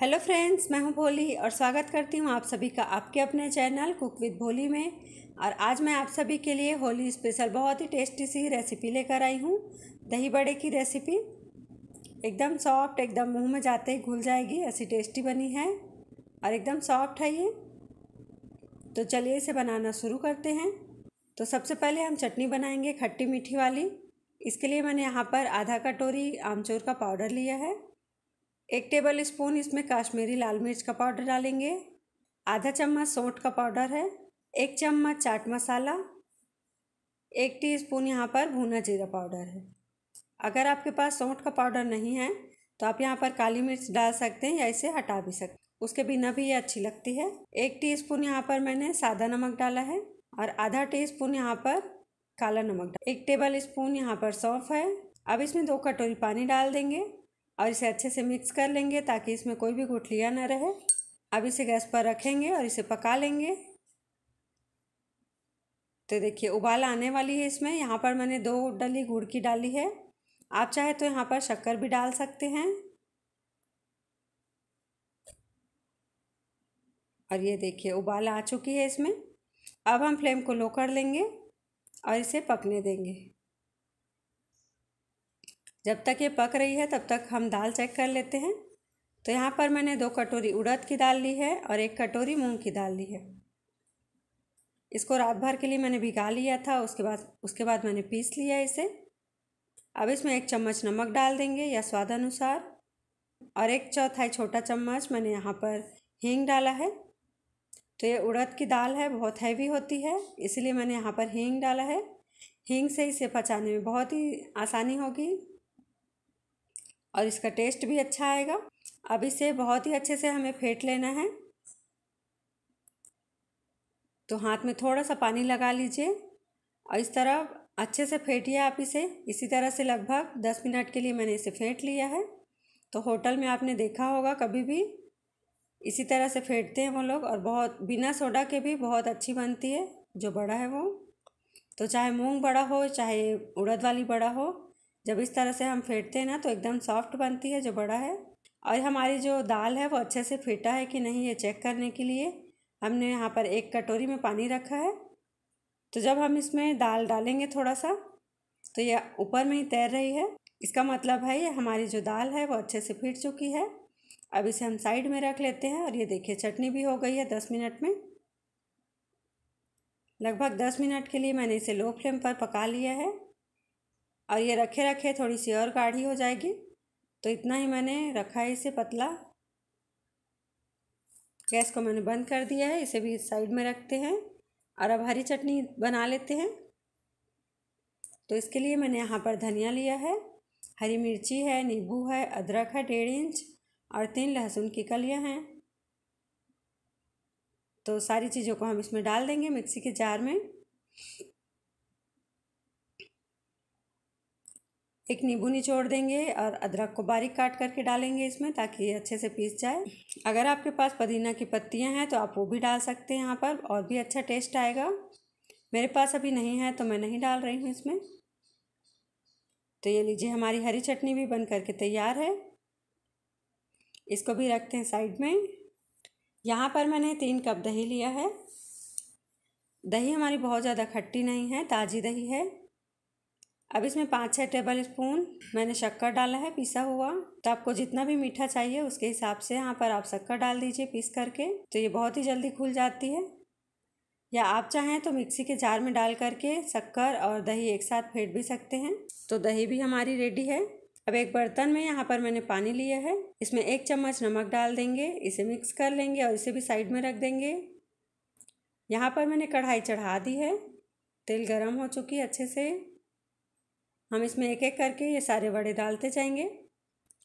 hello friends मैं हूं भोली और स्वागत करती हूं आप सभी का आपके अपने चैनल कुक विद भोली में और आज मैं आप सभी के लिए होली स्पेशल बहुत ही टेस्टी सी रेसिपी लेकर आई हूं दही बड़े की रेसिपी एकदम सॉफ्ट एकदम मुंह में जाते ही घुल जाएगी ऐसी टेस्टी बनी है और एकदम सॉफ्ट है ये तो चलिए इसे बनाना शुरू करते हैं तो सबसे पहले हम चटनी बनाएंगे खट्टी मीठी वाली इसके लिए मैंने यहाँ पर आधा कटोरी आमचूर का पाउडर लिया है एक टेबल स्पून इसमें काश्मीरी लाल मिर्च का पाउडर डालेंगे आधा चम्मच सौंठ का पाउडर है एक चम्मच चाट मसाला एक टीस्पून यहाँ पर भुना जीरा पाउडर है अगर आपके पास सौंठ का पाउडर नहीं है तो आप यहाँ पर काली मिर्च डाल सकते हैं या इसे हटा भी सकते उसके बिना भी ये अच्छी लगती है एक टीस्पून यहाँ पर मैंने सादा नमक डाला है और आधा टी स्पून यहाँ पर काला नमक डाला एक टेबल स्पून यहाँ पर सौंफ है अब इसमें दो कटोरी पानी डाल देंगे और इसे अच्छे से मिक्स कर लेंगे ताकि इसमें कोई भी गुठलियाँ ना रहे अब इसे गैस पर रखेंगे और इसे पका लेंगे तो देखिए उबाल आने वाली है इसमें यहाँ पर मैंने दो डली गुड़ की डाली है आप चाहे तो यहाँ पर शक्कर भी डाल सकते हैं और ये देखिए उबाल आ चुकी है इसमें अब हम फ्लेम को लो कर लेंगे और इसे पकने देंगे जब तक ये पक रही है तब तक हम दाल चेक कर लेते हैं तो यहाँ पर मैंने दो कटोरी उड़द की दाल ली है और एक कटोरी मूंग की दाल ली है इसको रात भर के लिए मैंने भिगा लिया था उसके बाद उसके बाद मैंने पीस लिया इसे अब इसमें एक चम्मच नमक डाल देंगे या स्वाद अनुसार और एक चौथाई छोटा चम्मच मैंने यहाँ पर हींग डाला है तो ये उड़द की दाल है बहुत हैवी होती है इसीलिए मैंने यहाँ पर हींग डाला है हींग से इसे पचाने में बहुत ही आसानी होगी और इसका टेस्ट भी अच्छा आएगा अब इसे बहुत ही अच्छे से हमें फेंट लेना है तो हाथ में थोड़ा सा पानी लगा लीजिए और इस तरह अच्छे से फेंटिए आप इसे इसी तरह से लगभग दस मिनट के लिए मैंने इसे फेंट लिया है तो होटल में आपने देखा होगा कभी भी इसी तरह से फेंटते हैं वो लोग और बहुत बिना सोडा के भी बहुत अच्छी बनती है जो बड़ा है वो तो चाहे मूंग बड़ा हो चाहे उड़द वाली बड़ा हो जब इस तरह से हम फेंटते हैं ना तो एकदम सॉफ्ट बनती है जो बड़ा है और हमारी जो दाल है वो अच्छे से फेंटा है कि नहीं ये चेक करने के लिए हमने यहाँ पर एक कटोरी में पानी रखा है तो जब हम इसमें दाल डालेंगे थोड़ा सा तो ये ऊपर में ही तैर रही है इसका मतलब है ये हमारी जो दाल है वो अच्छे से फिट चुकी है अब इसे हम साइड में रख लेते हैं और ये देखिए चटनी भी हो गई है दस मिनट में लगभग दस मिनट के लिए मैंने इसे लो फ्लेम पर पका लिया है और ये रखे रखे थोड़ी सी और गाढ़ी हो जाएगी तो इतना ही मैंने रखा है इसे पतला गैस को मैंने बंद कर दिया है इसे भी साइड में रखते हैं और अब हरी चटनी बना लेते हैं तो इसके लिए मैंने यहाँ पर धनिया लिया है हरी मिर्ची है नींबू है अदरक है डेढ़ इंच और तीन लहसुन की कलियाँ हैं तो सारी चीज़ों को हम इसमें डाल देंगे मिक्सी के जार में एक नींबू निचोड़ देंगे और अदरक को बारीक काट करके डालेंगे इसमें ताकि ये अच्छे से पीस जाए अगर आपके पास पुदीना की पत्तियां हैं तो आप वो भी डाल सकते हैं यहाँ पर और भी अच्छा टेस्ट आएगा मेरे पास अभी नहीं है तो मैं नहीं डाल रही हूँ इसमें तो ये लीजिए हमारी हरी चटनी भी बन करके तैयार है इसको भी रखते हैं साइड में यहाँ पर मैंने तीन कप दही लिया है दही हमारी बहुत ज़्यादा खट्टी नहीं है ताज़ी दही है अब इसमें पाँच छः टेबल स्पून मैंने शक्कर डाला है पिसा हुआ तो आपको जितना भी मीठा चाहिए उसके हिसाब से यहाँ पर आप शक्कर डाल दीजिए पीस करके तो ये बहुत ही जल्दी खुल जाती है या आप चाहें तो मिक्सी के जार में डाल करके शक्कर और दही एक साथ फेंट भी सकते हैं तो दही भी हमारी रेडी है अब एक बर्तन में यहाँ पर मैंने पानी लिया है इसमें एक चम्मच नमक डाल देंगे इसे मिक्स कर लेंगे और इसे भी साइड में रख देंगे यहाँ पर मैंने कढ़ाई चढ़ा दी है तेल गरम हो चुकी है अच्छे से हम इसमें एक एक करके ये सारे बड़े डालते जाएंगे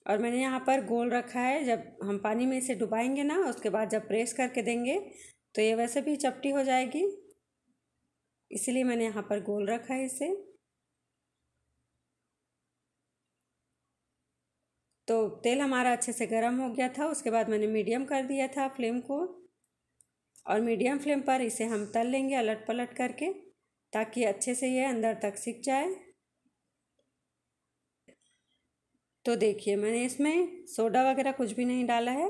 और मैंने यहाँ पर गोल रखा है जब हम पानी में इसे डुबाएंगे ना उसके बाद जब प्रेस करके देंगे तो ये वैसे भी चपटी हो जाएगी इसलिए मैंने यहाँ पर गोल रखा है इसे तो तेल हमारा अच्छे से गर्म हो गया था उसके बाद मैंने मीडियम कर दिया था फ्लेम को और मीडियम फ्लेम पर इसे हम तल लेंगे अलट पलट करके ताकि अच्छे से ये अंदर तक सीख जाए तो देखिए मैंने इसमें सोडा वगैरह कुछ भी नहीं डाला है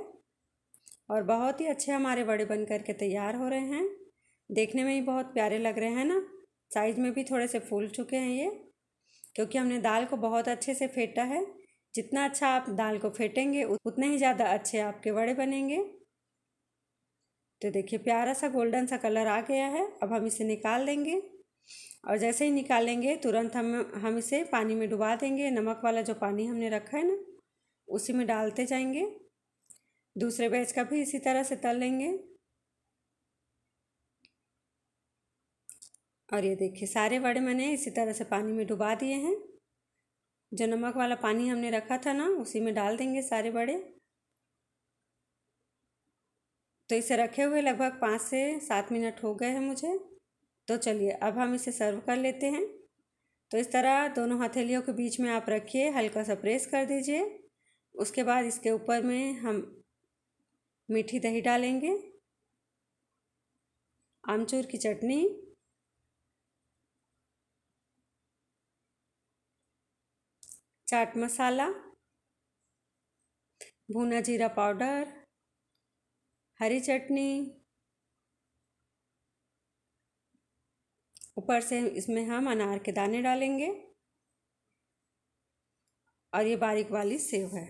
और बहुत ही अच्छे हमारे बड़े बन कर के तैयार हो रहे हैं देखने में ही बहुत प्यारे लग रहे हैं ना साइज़ में भी थोड़े से फूल चुके हैं ये क्योंकि हमने दाल को बहुत अच्छे से फेंटा है जितना अच्छा आप दाल को फेंटेंगे उतने ही ज़्यादा अच्छे आपके बड़े बनेंगे तो देखिए प्यारा सा गोल्डन सा कलर आ गया है अब हम इसे निकाल देंगे और जैसे ही निकालेंगे तुरंत हम हम इसे पानी में डुबा देंगे नमक वाला जो पानी हमने रखा है ना उसी में डालते जाएंगे दूसरे बैच का भी इसी तरह से तल लेंगे और ये देखिए सारे बड़े मैंने इसी तरह से पानी में डुबा दिए हैं जो नमक वाला पानी हमने रखा था ना उसी में डाल देंगे सारे बड़े तो इसे रखे हुए लगभग पाँच से सात मिनट हो गए हैं मुझे तो चलिए अब हम इसे सर्व कर लेते हैं तो इस तरह दोनों हथेलियों के बीच में आप रखिए हल्का सा प्रेस कर दीजिए उसके बाद इसके ऊपर में हम मीठी दही डालेंगे आमचूर की चटनी चाट मसाला भुना जीरा पाउडर हरी चटनी ऊपर से इसमें हम अनार के दाने डालेंगे और ये बारीक वाली सेव है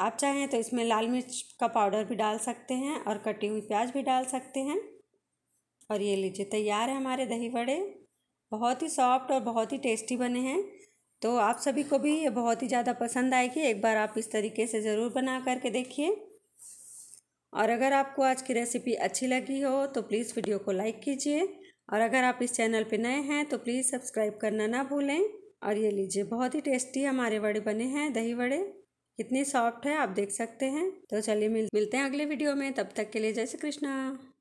आप चाहें तो इसमें लाल मिर्च का पाउडर भी डाल सकते हैं और कटी हुई प्याज भी डाल सकते हैं और ये लीजिए तैयार है हमारे दही बड़े बहुत ही सॉफ्ट और बहुत ही टेस्टी बने हैं तो आप सभी को भी ये बहुत ही ज़्यादा पसंद आएगी एक बार आप इस तरीके से ज़रूर बना करके देखिए और अगर आपको आज की रेसिपी अच्छी लगी हो तो प्लीज़ वीडियो को लाइक कीजिए और अगर आप इस चैनल पर नए हैं तो प्लीज़ सब्सक्राइब करना ना भूलें और ये लीजिए बहुत ही टेस्टी हमारे वड़े बने हैं दही वड़े कितने सॉफ्ट है आप देख सकते हैं तो चलिए मिल मिलते हैं अगले वीडियो में तब तक के लिए जय श्री कृष्णा